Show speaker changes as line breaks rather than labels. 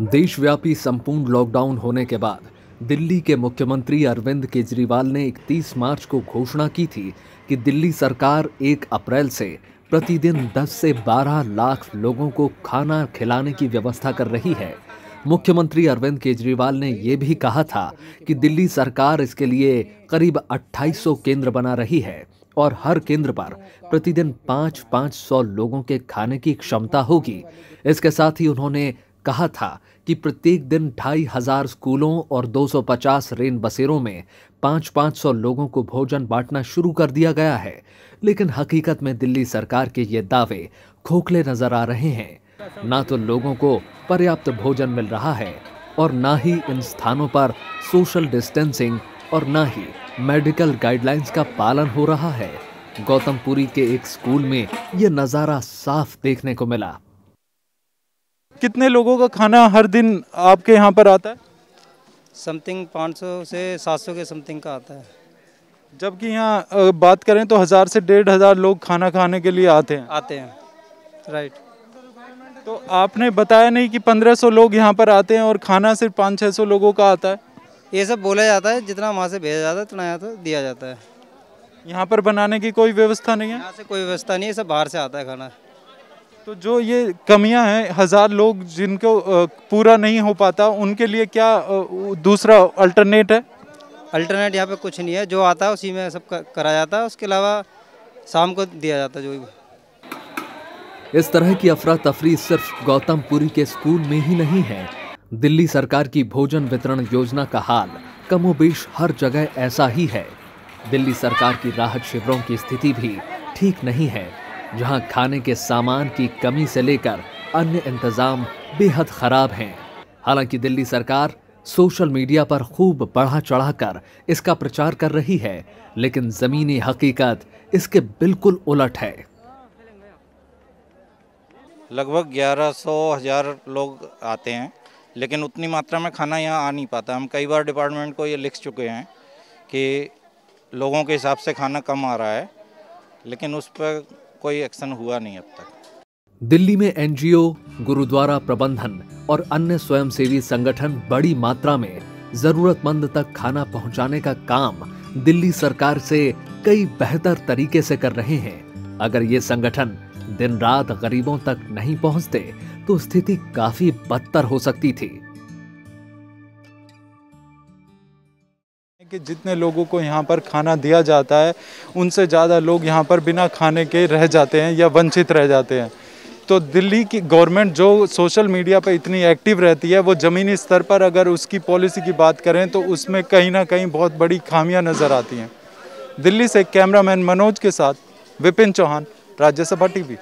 देशव्यापी संपूर्ण लॉकडाउन होने के बाद दिल्ली के मुख्यमंत्री अरविंद केजरीवाल ने 31 मार्च को घोषणा की थी कि दिल्ली सरकार 1 अप्रैल से प्रतिदिन 10 से 12 लाख लोगों को खाना खिलाने की व्यवस्था कर रही है मुख्यमंत्री अरविंद केजरीवाल ने यह भी कहा था कि दिल्ली सरकार इसके लिए करीब 2800 केंद्र बना रही है और हर केंद्र पर प्रतिदिन पाँच पाँच सौ लोगों के खाने की क्षमता होगी इसके साथ ही उन्होंने कहा था कि प्रत्येक दिन ढाई हजार स्कूलों और 250 रेन बसेरों में पाँच पाँच सौ लोगों को भोजन बांटना शुरू कर दिया गया है लेकिन हकीकत में दिल्ली सरकार के ये दावे खोखले नजर आ रहे हैं ना तो लोगों को पर्याप्त भोजन मिल रहा है और ना ही इन स्थानों पर सोशल डिस्टेंसिंग और ना ही मेडिकल गाइडलाइंस का पालन हो रहा है गौतमपुरी के एक स्कूल में ये नज़ारा साफ देखने को मिला कितने
लोगों का खाना हर दिन आपके यहाँ पर आता है
समथिंग 500 से 700 के समथिंग का आता है
जबकि यहाँ बात करें तो हज़ार से डेढ़ हज़ार लोग खाना खाने के लिए आते हैं आते हैं राइट तो आपने बताया नहीं कि 1500 लोग यहाँ पर आते हैं और खाना सिर्फ पाँच छः सौ लोगों का आता है ये सब बोला जाता है जितना वहाँ से भेजा जाता है उतना यहाँ तो दिया जाता है यहाँ पर बनाने की कोई व्यवस्था नहीं है यहाँ से
कोई व्यवस्था नहीं है सब बाहर से आता है खाना
तो जो ये कमियां हैं हज़ार लोग जिनको पूरा नहीं हो पाता उनके लिए क्या दूसरा अल्टरनेट है
अल्टरनेट यहाँ पे कुछ नहीं है जो आता है उसी में सब करा जाता है उसके अलावा शाम को दिया जाता है जो भी
इस तरह की अफरा तफरी सिर्फ गौतमपुरी के स्कूल में ही नहीं है दिल्ली सरकार की भोजन वितरण योजना का हाल कमोबेश हर जगह ऐसा ही है दिल्ली सरकार की राहत शिविरों की स्थिति भी ठीक नहीं है जहां खाने के सामान की कमी से लेकर अन्य इंतजाम बेहद खराब हैं हालांकि दिल्ली सरकार सोशल मीडिया पर खूब बढ़ा चढ़ाकर इसका प्रचार कर रही है लेकिन ज़मीनी हकीकत इसके बिल्कुल उलट है
लगभग 1100 हज़ार लोग आते हैं लेकिन उतनी मात्रा में खाना यहाँ आ नहीं पाता हम कई बार डिपार्टमेंट को ये लिख चुके हैं कि लोगों के हिसाब से खाना कम आ रहा है लेकिन उस पर कोई एक्शन हुआ नहीं अब तक
दिल्ली में एनजीओ गुरुद्वारा प्रबंधन और अन्य स्वयंसेवी संगठन बड़ी मात्रा में जरूरतमंद तक खाना पहुंचाने का काम दिल्ली सरकार से कई बेहतर तरीके से कर रहे हैं अगर ये संगठन दिन रात गरीबों तक नहीं पहुंचते तो स्थिति काफी
बदतर हो सकती थी कि जितने लोगों को यहाँ पर खाना दिया जाता है उनसे ज़्यादा लोग यहाँ पर बिना खाने के रह जाते हैं या वंचित रह जाते हैं तो दिल्ली की गवर्नमेंट जो सोशल मीडिया पर इतनी एक्टिव रहती है वो ज़मीनी स्तर पर अगर उसकी पॉलिसी की बात करें तो उसमें कहीं ना कहीं बहुत बड़ी खामियाँ नज़र आती हैं दिल्ली से कैमरामैन मनोज के साथ विपिन चौहान राज्यसभा टीवी